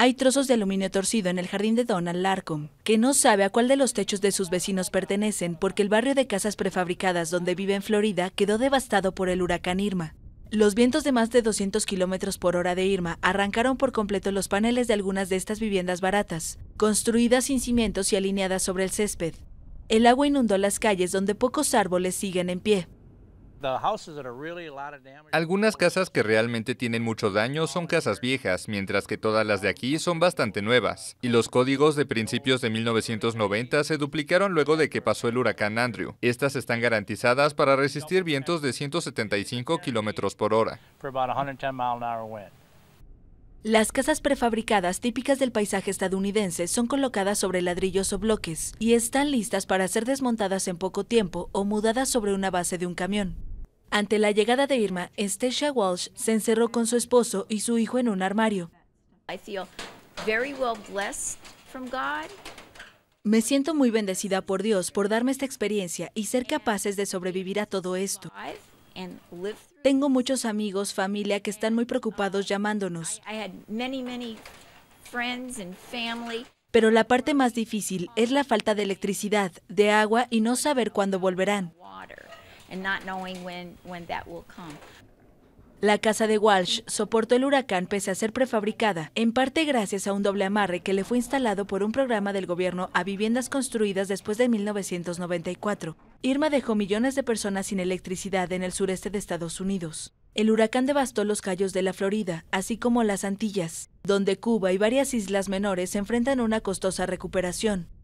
Hay trozos de aluminio torcido en el jardín de Donald Larcom, que no sabe a cuál de los techos de sus vecinos pertenecen porque el barrio de casas prefabricadas donde vive en Florida quedó devastado por el huracán Irma. Los vientos de más de 200 kilómetros por hora de Irma arrancaron por completo los paneles de algunas de estas viviendas baratas, construidas sin cimientos y alineadas sobre el césped. El agua inundó las calles donde pocos árboles siguen en pie. Algunas casas que realmente tienen mucho daño son casas viejas, mientras que todas las de aquí son bastante nuevas, y los códigos de principios de 1990 se duplicaron luego de que pasó el huracán Andrew. Estas están garantizadas para resistir vientos de 175 kilómetros por hora. Las casas prefabricadas típicas del paisaje estadounidense son colocadas sobre ladrillos o bloques y están listas para ser desmontadas en poco tiempo o mudadas sobre una base de un camión. Ante la llegada de Irma, Stesha Walsh se encerró con su esposo y su hijo en un armario. Me siento muy bendecida por Dios por darme esta experiencia y ser capaces de sobrevivir a todo esto. Tengo muchos amigos, familia que están muy preocupados llamándonos. Pero la parte más difícil es la falta de electricidad, de agua y no saber cuándo volverán and not knowing when, when that will come. La casa de Walsh soportó el huracán pese a ser prefabricada, en parte gracias a un doble amarre que le fue instalado por un programa del gobierno a viviendas construidas después de 1994. Irma dejó millones de personas sin electricidad en el sureste de Estados Unidos. El huracán devastó los callos de la Florida, así como las Antillas, donde Cuba y varias islas menores se enfrentan a una costosa recuperación.